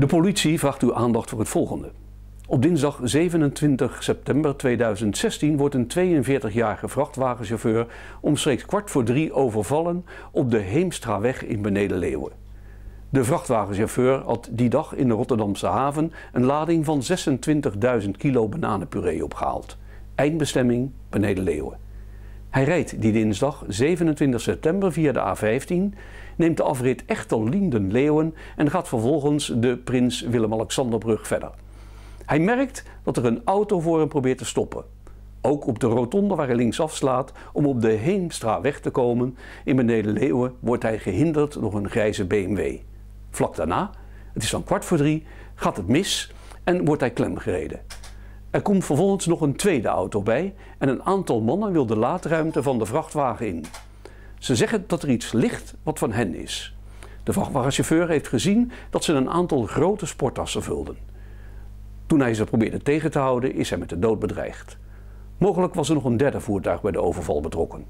De politie vraagt uw aandacht voor het volgende. Op dinsdag 27 september 2016 wordt een 42-jarige vrachtwagenchauffeur omstreeks kwart voor drie overvallen op de Heemstraweg in Benedenleeuwen. leeuwen De vrachtwagenchauffeur had die dag in de Rotterdamse haven een lading van 26.000 kilo bananenpuree opgehaald. Eindbestemming Beneden-Leeuwen. Hij rijdt die dinsdag 27 september via de A15, neemt de afrit echtel Linden leeuwen en gaat vervolgens de Prins Willem-Alexanderbrug verder. Hij merkt dat er een auto voor hem probeert te stoppen. Ook op de rotonde waar hij links afslaat om op de Heemstra weg te komen in beneden Leeuwen wordt hij gehinderd door een grijze BMW. Vlak daarna, het is dan kwart voor drie, gaat het mis en wordt hij klemgereden. Er komt vervolgens nog een tweede auto bij en een aantal mannen wil de laadruimte van de vrachtwagen in. Ze zeggen dat er iets ligt wat van hen is. De vrachtwagenchauffeur heeft gezien dat ze een aantal grote sporttassen vulden. Toen hij ze probeerde tegen te houden, is hij met de dood bedreigd. Mogelijk was er nog een derde voertuig bij de overval betrokken.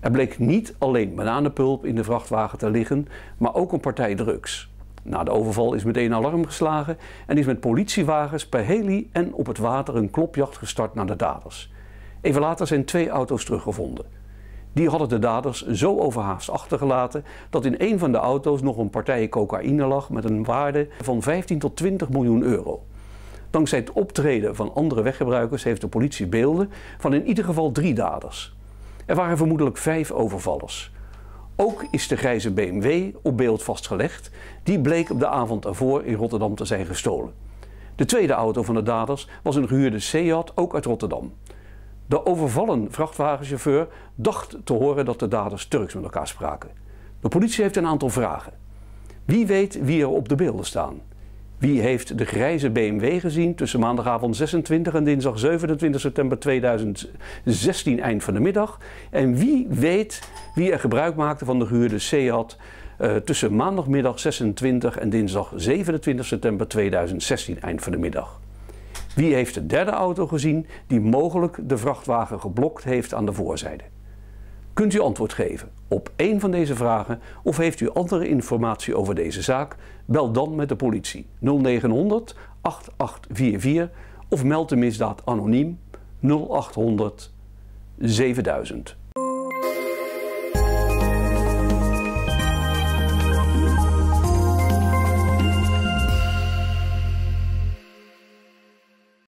Er bleek niet alleen bananenpulp in de vrachtwagen te liggen, maar ook een partij drugs. Na de overval is meteen alarm geslagen en is met politiewagens per heli en op het water een klopjacht gestart naar de daders. Even later zijn twee auto's teruggevonden. Die hadden de daders zo overhaast achtergelaten dat in een van de auto's nog een partij cocaïne lag met een waarde van 15 tot 20 miljoen euro. Dankzij het optreden van andere weggebruikers heeft de politie beelden van in ieder geval drie daders. Er waren vermoedelijk vijf overvallers. Ook is de grijze BMW op beeld vastgelegd. Die bleek op de avond daarvoor in Rotterdam te zijn gestolen. De tweede auto van de daders was een gehuurde Seat, ook uit Rotterdam. De overvallen vrachtwagenchauffeur dacht te horen dat de daders Turks met elkaar spraken. De politie heeft een aantal vragen. Wie weet wie er op de beelden staan? Wie heeft de grijze BMW gezien tussen maandagavond 26 en dinsdag 27 september 2016, eind van de middag? En wie weet wie er gebruik maakte van de gehuurde Seat eh, tussen maandagmiddag 26 en dinsdag 27 september 2016, eind van de middag? Wie heeft de derde auto gezien die mogelijk de vrachtwagen geblokt heeft aan de voorzijde? Kunt u antwoord geven op één van deze vragen of heeft u andere informatie over deze zaak? Bel dan met de politie 0900 8844 of meld de misdaad anoniem 0800 7000.